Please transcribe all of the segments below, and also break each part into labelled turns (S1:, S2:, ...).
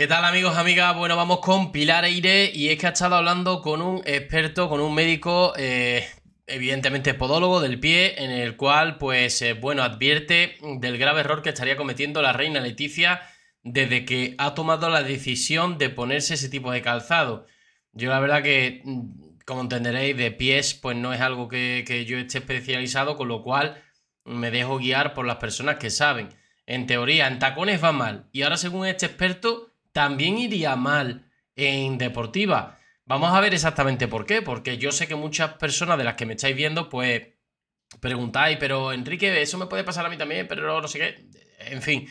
S1: ¿Qué tal amigos, amigas? Bueno, vamos con Pilar Eire y es que ha estado hablando con un experto, con un médico, eh, evidentemente podólogo del pie, en el cual, pues, eh, bueno, advierte del grave error que estaría cometiendo la reina Leticia desde que ha tomado la decisión de ponerse ese tipo de calzado. Yo la verdad que, mm, como entenderéis, de pies, pues no es algo que yo esté especializado, con lo cual me dejo guiar por las personas que saben. En teoría, en tacones va mal. Y ahora, según este experto, también iría mal en deportiva. Vamos a ver exactamente por qué, porque yo sé que muchas personas de las que me estáis viendo, pues preguntáis, pero Enrique, eso me puede pasar a mí también, pero no sé qué. En fin,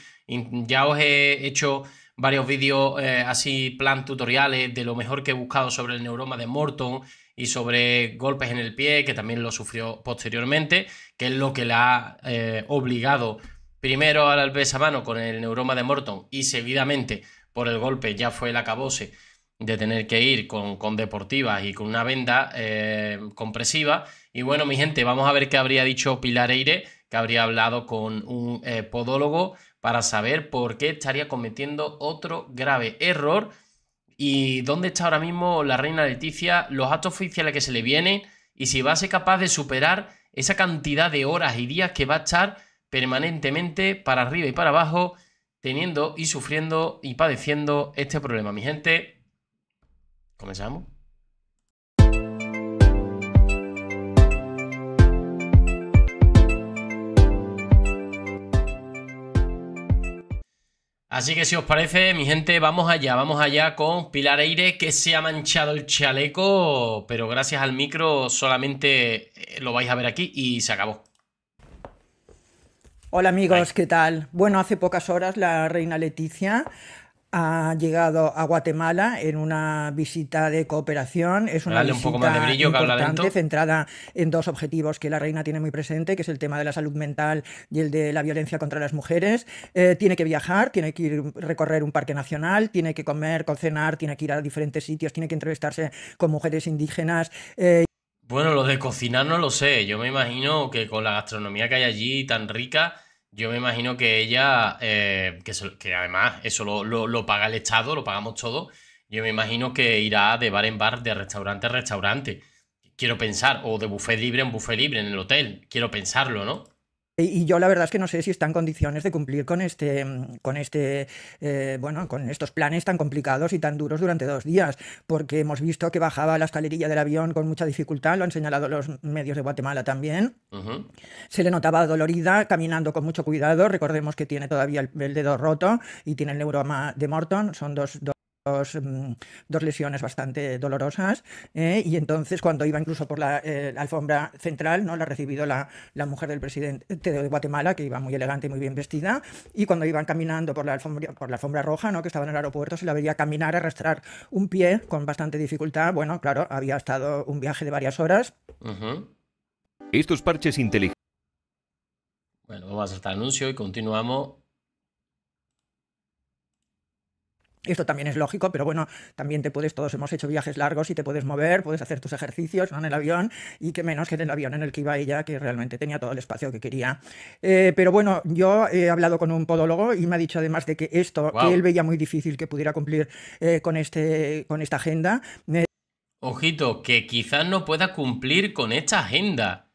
S1: ya os he hecho varios vídeos eh, así, plan tutoriales de lo mejor que he buscado sobre el neuroma de Morton y sobre golpes en el pie, que también lo sufrió posteriormente, que es lo que le ha eh, obligado primero al mano con el neuroma de Morton y seguidamente por el golpe ya fue el acabose de tener que ir con, deportivas y con una venda eh, compresiva. Y bueno, mi gente, vamos a ver qué habría dicho Pilar Eire, que habría hablado con un eh, podólogo para saber por qué estaría cometiendo otro grave error y dónde está ahora mismo la reina Leticia, los actos oficiales que se le vienen y si va a ser capaz de superar esa cantidad de horas y días que va a estar permanentemente para arriba y para abajo teniendo y sufriendo y padeciendo este problema. Mi gente, comenzamos. Así que si os parece, mi gente, vamos allá, vamos allá con Pilar Aire, que se ha manchado el chaleco, pero gracias al micro solamente eh, lo vais a ver aquí y se acabó.
S2: Hola amigos, ¿qué tal? Bueno, hace pocas horas la reina Leticia ha llegado a Guatemala en una visita de cooperación. Es una visita un importante, centrada en dos objetivos que la reina tiene muy presente, que es el tema de la salud mental y el de la violencia contra las mujeres. Eh, tiene que viajar, tiene que ir recorrer un parque nacional, tiene que comer, cenar, tiene que ir a diferentes sitios, tiene que entrevistarse con mujeres indígenas. Eh,
S1: bueno, lo de cocinar no lo sé. Yo me imagino que con la gastronomía que hay allí tan rica, yo me imagino que ella, eh, que, además eso lo, paga el Estado, lo pagamos todo. Yo me imagino que irá de bar en bar, de restaurante en restaurante. Quiero pensar, o de buffet libre en buffet libre en el hotel. Quiero pensarlo, ¿no?
S2: Y yo la verdad es que no sé si está en condiciones de cumplir con este, con este, eh, bueno, con estos planes tan complicados y tan duros durante dos días, porque hemos visto que bajaba la escalerilla del avión con mucha dificultad, lo han señalado los medios de Guatemala también. Se le notaba dolorida, caminando con mucho cuidado. Recordemos que tiene todavía el, dedo roto y tiene el neuroma de Morton. Son dos Mm, dos, lesiones bastante dolorosas eh, y entonces cuando iba incluso por eh, la, alfombra central, ¿no? La ha recibido la, la, mujer del presidente de Guatemala, que iba muy elegante y muy bien vestida, y cuando iban caminando por la alfombra, por la alfombra roja, ¿no? Que estaba en el aeropuerto, se la veía caminar, arrastrar un pie con bastante dificultad. Bueno, claro, había estado un viaje de varias horas. Uh Estos parches inteligentes.
S1: Bueno, vamos a hacer el anuncio y continuamos
S2: Esto también es lógico, pero bueno, también te puedes, todos hemos hecho viajes largos y te puedes mover, puedes hacer tus ejercicios en el avión y que menos que en el avión en el que iba ella, que realmente tenía todo el espacio que quería. Eh, pero bueno, yo he hablado con un podólogo y me ha dicho además de que esto, que él veía muy difícil que pudiera cumplir eh, con, este, con esta agenda.
S1: Ojito, que quizás no pueda cumplir con esta agenda.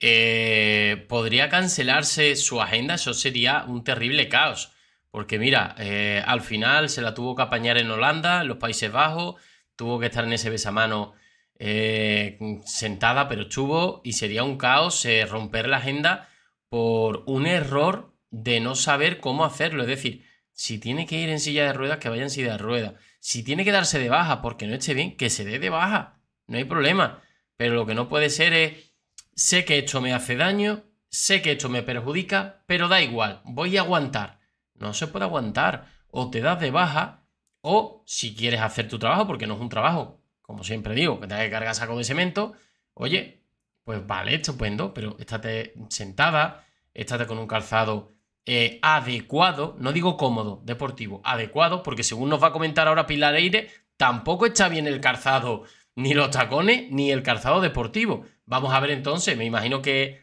S1: Eh, ¿Podría cancelarse su agenda? Eso sería un terrible caos. Porque mira, eh, al final se la tuvo que apañar en Holanda, en los Países Bajos, tuvo que estar en ese besamano eh, sentada, pero estuvo y sería un caos eh, romper la agenda por un error de no saber cómo hacerlo. Es decir, si tiene que ir en silla de ruedas, que vaya en silla de ruedas. Si tiene que darse de baja porque no esté bien, que se dé de baja. No hay problema. Pero lo que no puede ser es, sé que esto me hace daño, sé que esto me perjudica, pero da igual, voy a aguantar no se puede aguantar. O te das de baja, o si quieres hacer tu trabajo, porque no es un trabajo, como siempre digo, que te que cargar saco de cemento, oye, pues vale, estupendo, pero estate sentada, estate con un calzado eh, adecuado, no digo cómodo, deportivo, adecuado, porque según nos va a comentar ahora Pilar aire tampoco está bien el calzado, ni los tacones, ni el calzado deportivo. Vamos a ver entonces, me imagino que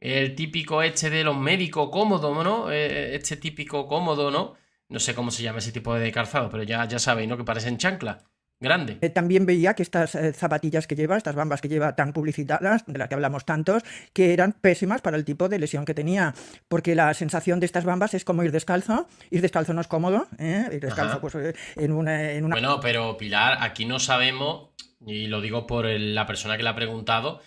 S1: el típico este de los médicos cómodo, ¿no? Eh, eh, este típico cómodo, ¿no? No sé cómo se llama ese tipo de calzado, pero ya, ya sabéis, ¿no? Que parecen chancla Grande.
S2: Eh, también veía que estas zapatillas que lleva, estas bambas que lleva tan publicitadas, de las que hablamos tantos, que eran pésimas para el tipo de lesión que tenía, porque la sensación de estas bambas es como ir descalzo, ir descalzo no es cómodo, ¿eh? ir descalzo pues, en, una, Bueno,
S1: pero Pilar, aquí no sabemos, y lo digo por la persona que le ha preguntado,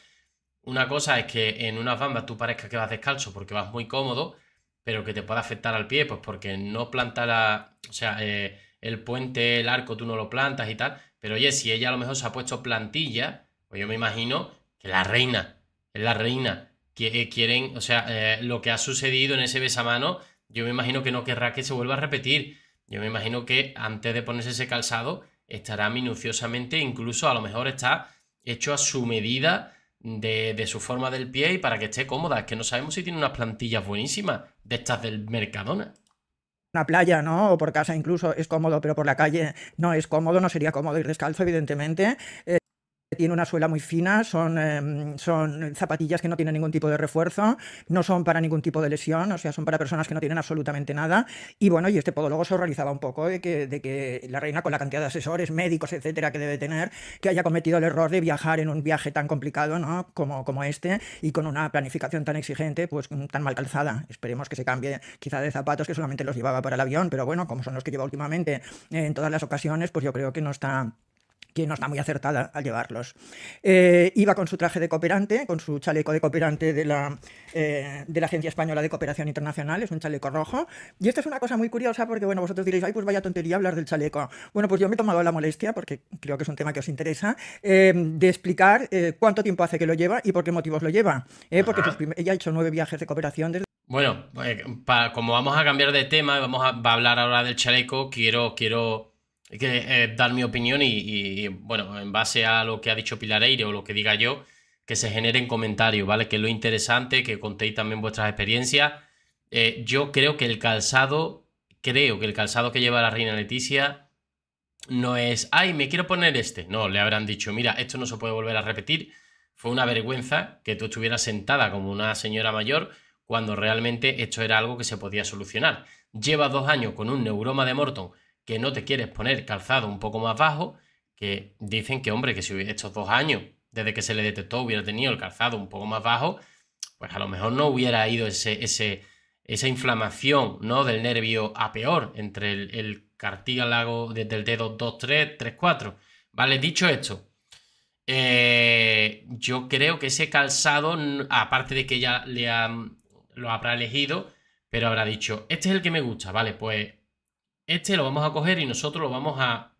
S1: una cosa es que en unas bandas tú parezca que vas descalzo porque vas muy cómodo, pero que te pueda afectar al pie, pues porque no planta O sea, eh, el puente, el arco, tú no lo plantas y tal. Pero oye, si ella a lo mejor se ha puesto plantilla, pues yo me imagino que la reina, es la reina, que eh, quieren, o sea, eh, lo que ha sucedido en ese besamano, yo me imagino que no querrá que se vuelva a repetir. Yo me imagino que antes de ponerse ese calzado, estará minuciosamente, incluso a lo mejor está hecho a su medida de, su forma del pie y para que esté cómoda. Es que no sabemos si tiene unas plantillas buenísimas de estas del Mercadona.
S2: Una playa, ¿no? O por casa incluso es cómodo, pero por la calle no es cómodo, no sería cómodo ir descalzo, evidentemente. Eh, tiene una suela muy fina, son, em, son zapatillas que no tienen ningún tipo de refuerzo, no son para ningún tipo de lesión, o sea, son para personas que no tienen absolutamente nada. Y bueno, y este podólogo se horrorizaba un poco de que, la reina, con la cantidad de asesores, médicos, etcétera, que debe tener, que haya cometido el error de viajar en un viaje tan complicado ¿no? como, como este y con una planificación tan exigente, pues tan mal calzada. Esperemos que se cambie quizá de zapatos que solamente los llevaba para el avión, pero bueno, como son los que lleva últimamente en todas las ocasiones, pues yo creo que no está que no está muy acertada al llevarlos. Eh, iba con su traje de cooperante, con su chaleco de cooperante de la, eh, de la Agencia Española de Cooperación Internacional, es un chaleco rojo. Y esta es una cosa muy curiosa porque, bueno, vosotros diréis, ay, pues vaya tontería hablar del chaleco. Bueno, pues yo me he tomado la molestia, porque creo que es un tema que os interesa, eh, de explicar cuánto tiempo hace que lo lleva y por qué motivos lo lleva. porque ella ha hecho nueve viajes de cooperación desde...
S1: Bueno, como vamos a cambiar de tema, vamos a, va a hablar ahora del chaleco, quiero, quiero que eh, dar mi opinión y, bueno, en base a lo que ha dicho Pilar o lo que diga yo, que se genere en comentarios, ¿vale? Que es lo interesante, que contéis también vuestras experiencias. Eh, yo creo que el calzado, creo que el calzado que lleva la reina Leticia no es, ay, me quiero poner este. No, le habrán dicho, mira, esto no se puede volver a repetir. Fue una vergüenza que tú estuvieras sentada como una señora mayor cuando realmente esto era algo que se podía solucionar. Lleva dos años con un neuroma de Morton que no te quieres poner calzado un poco más bajo, que dicen que, hombre, que si estos dos años, desde que se le detectó, hubiera tenido el calzado un poco más bajo, pues a lo mejor no hubiera ido ese, ese, esa inflamación ¿no? del nervio a peor entre el, cartílago desde el dedo 2, 3, 3, 4. Vale, dicho esto, eh, yo creo que ese calzado, aparte de que ya le han, lo habrá elegido, pero habrá dicho, este es el que me gusta, vale, pues este lo vamos a coger y nosotros lo vamos a,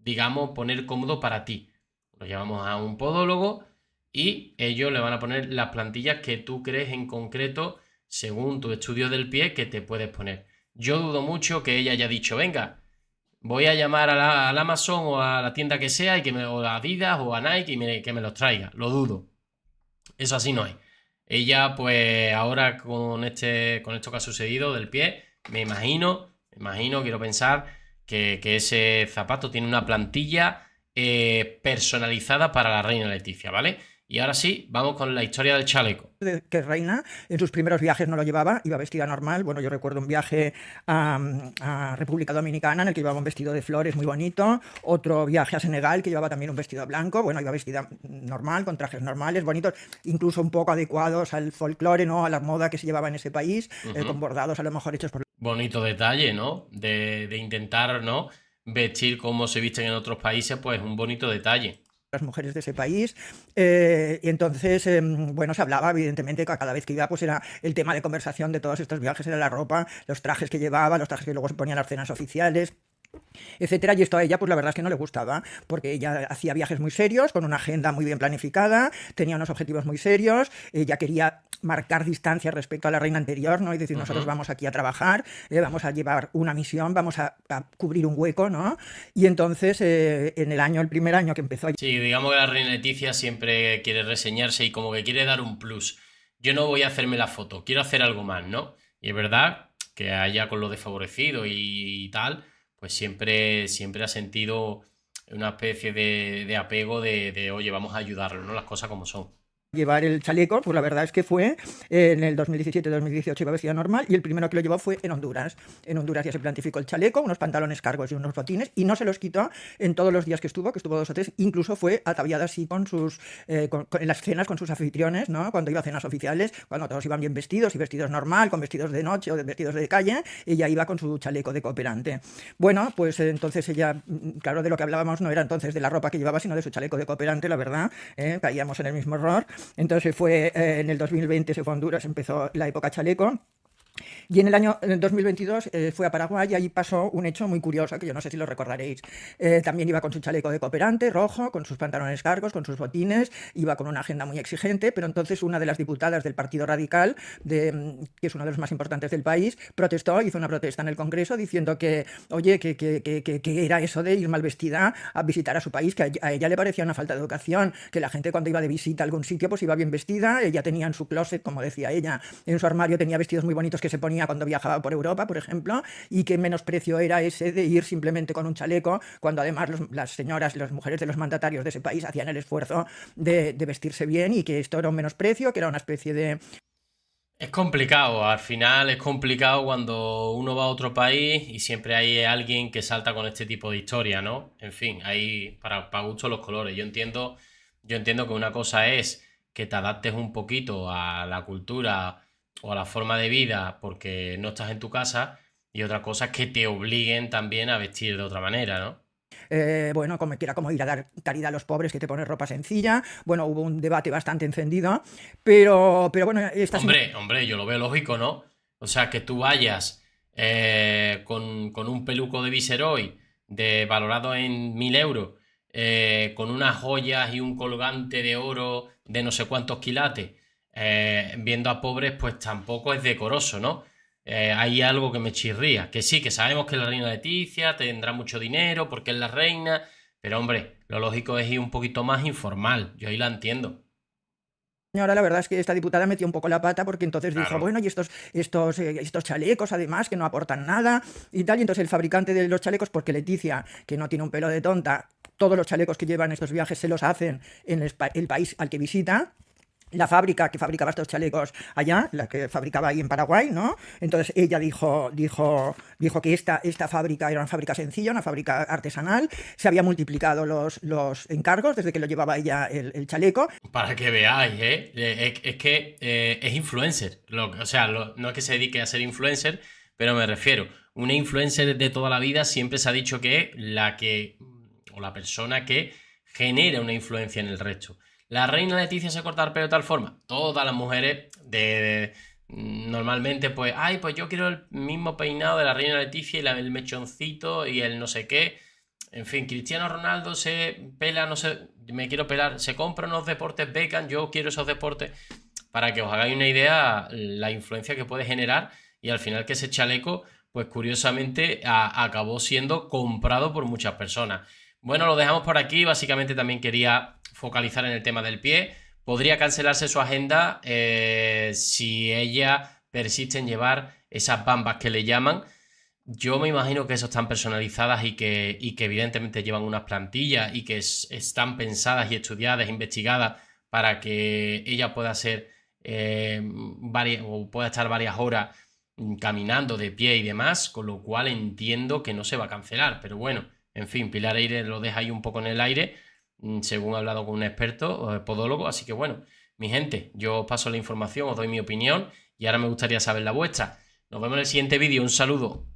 S1: digamos, poner cómodo para ti. Lo llevamos a un podólogo y ellos le van a poner las plantillas que tú crees en concreto, según tu estudio del pie, que te puedes poner. Yo dudo mucho que ella haya dicho, venga, voy a llamar a la, Amazon o a la tienda que sea, y que me, o a Adidas o a Nike y que me los traiga. Lo dudo. Eso así no es. Ella, pues ahora con, este, con esto que ha sucedido del pie, me imagino Imagino, quiero pensar, que, ese zapato tiene una plantilla eh, personalizada para la reina Leticia, ¿vale? Y ahora sí, vamos con la historia del chaleco.
S2: Que Reina en sus primeros viajes no lo llevaba, iba vestida normal. Bueno, yo recuerdo un viaje a, República Dominicana en el que llevaba un vestido de flores muy bonito, otro viaje a Senegal que llevaba también un vestido blanco, bueno, iba vestida normal, con trajes normales, bonitos, incluso un poco adecuados al folclore, ¿no? a la moda que se llevaba en ese país, eh, con bordados a lo mejor hechos por
S1: bonito detalle, ¿no? De, intentar, ¿no? Vestir como se visten en otros países, pues un bonito detalle
S2: las mujeres de ese país. Eh, y entonces, em, bueno, se hablaba, evidentemente, que cada vez que iba, pues era el tema de conversación de todos estos viajes, era la ropa, los trajes que llevaba, los trajes que luego se ponían las cenas oficiales etcétera. Y esto a ella, pues la verdad es que no le gustaba, porque ella hacía viajes muy serios, con una agenda muy bien planificada, tenía unos objetivos muy serios, ella quería marcar distancia respecto a la reina anterior, ¿no? Y decir, nosotros vamos aquí a trabajar, eh, vamos a llevar una misión, vamos a, cubrir un hueco, ¿no? Y entonces, eh, en el año, el primer año que empezó... Sí,
S1: digamos que la reina Leticia siempre quiere reseñarse y como que quiere dar un plus. Yo no voy a hacerme la foto, quiero hacer algo más, ¿no? Y es verdad que allá con lo desfavorecido y tal, pues siempre, siempre ha sentido una especie de, apego de, de, oye, vamos a ayudarlo, ¿no? Las cosas como son
S2: llevar el chaleco, pues la verdad es que fue en el 2017-2018 iba vestida normal y el primero que lo llevó fue en Honduras. En Honduras ya se plantificó el chaleco, unos pantalones cargos y unos botines y no se los quitó en todos los días que estuvo, que estuvo dos o tres, incluso fue ataviada así con sus, eh, en las cenas con sus anfitriones, ¿no? Cuando iba a cenas oficiales, cuando todos iban bien vestidos y vestidos normal, con vestidos de noche o de vestidos de calle, ella iba con su chaleco de cooperante. Bueno, pues entonces ella, mm, claro, de lo que hablábamos no era entonces de la ropa que llevaba, sino de su chaleco de cooperante, la verdad, ¿eh? caíamos en el mismo error. Entonces fue eh, en el 2020 se fue a Honduras, empezó la época chaleco y en el año 2022 eh, fue a Paraguay y allí pasó un hecho muy curioso, que yo no sé si lo recordaréis. Eh, también iba con su chaleco de cooperante, rojo, con sus pantalones cargos, con sus botines, iba con una agenda muy exigente, pero entonces una de las diputadas del Partido Radical, de, mm, que es uno de los más importantes del país, protestó, hizo una protesta en el Congreso diciendo que, oye, que, que, que, que era eso de ir mal vestida a visitar a su país, que a ella le parecía una falta de educación, que la gente cuando iba de visita a algún sitio pues iba bien vestida, ella tenía en su closet, como decía ella, en su armario tenía vestidos muy bonitos que se ponían cuando viajaba por Europa, por ejemplo, y qué menosprecio era ese de ir simplemente con un chaleco, cuando además las señoras, las mujeres de los mandatarios de ese país hacían el esfuerzo de, vestirse bien y que esto era un menosprecio, que era una especie de, es
S1: complicado, al final es complicado cuando uno va a otro país y siempre hay alguien que salta con este tipo de historia, ¿no? En fin, hay para, para gusto los colores. Yo entiendo, yo entiendo que una cosa es que te adaptes un poquito a la cultura o a la forma de vida porque no estás en tu casa y otra cosa que te obliguen también a vestir de otra manera, ¿no?
S2: Eh, bueno, como quiera, como ir a dar caridad a los pobres que te pones ropa sencilla. Bueno, hubo un debate bastante encendido, pero, pero bueno, Hombre,
S1: hombre, yo lo veo lógico, ¿no? O sea, que tú vayas eh, con, un peluco de Viceroy de, valorado en mil euros, eh, con unas joyas y un colgante de oro de no sé cuántos quilates, eh, viendo a pobres, pues tampoco es decoroso, ¿no? Eh, hay algo que me chirría. Que sí, que sabemos que la reina Leticia tendrá mucho dinero porque es la reina, pero hombre, lo lógico es ir un poquito más informal. Yo ahí la entiendo.
S2: Ahora la verdad es que esta diputada metió un poco la pata porque entonces dijo, bueno, y estos, estos, eh, estos chalecos además que no aportan nada y tal. Y entonces el fabricante de los chalecos, porque Leticia, que no tiene un pelo de tonta, todos los chalecos que llevan estos viajes se los hacen en el, país al que visita la fábrica que fabricaba estos chalecos allá, la que fabricaba ahí en Paraguay, ¿no? Entonces ella dijo, dijo, dijo que esta, esta fábrica era una fábrica sencilla, una fábrica artesanal, se había multiplicado los, los encargos desde que lo llevaba ella el, chaleco.
S1: Para que veáis, ¿eh? Eh, Es, que eh, es influencer, o sea, no es que se dedique a ser influencer, pero me refiero, una influencer de toda la vida siempre se ha dicho que es la que, o la persona que genera una influencia en el resto. La reina Leticia se corta el pelo de tal forma. Todas las mujeres de, normalmente pues, ay, pues yo quiero el mismo peinado de la reina Leticia y el mechoncito y el no sé qué. En fin, Cristiano Ronaldo se pela, no sé, me quiero pelar, se compra unos deportes becan, yo quiero esos deportes, para que os hagáis una idea la influencia que puede generar y al final que ese chaleco, pues curiosamente acabó siendo comprado por muchas personas. Bueno, lo dejamos por aquí. Básicamente también quería focalizar en el tema del pie. Podría cancelarse su agenda eh, si ella persiste en llevar esas bambas que le llaman. Yo me imagino que eso están personalizadas y que, evidentemente llevan unas plantillas y que están pensadas y estudiadas, investigadas para que ella pueda ser eh, varias, o pueda estar varias horas mm, caminando de pie y demás, con lo cual entiendo que no se va a cancelar, pero bueno, en fin, Pilar Aire lo deja ahí un poco en el aire, mm, según he hablado con un experto, podólogo. Así que bueno, mi gente, yo os paso la información, os doy mi opinión y ahora me gustaría saber la vuestra. Nos vemos en el siguiente vídeo. Un saludo.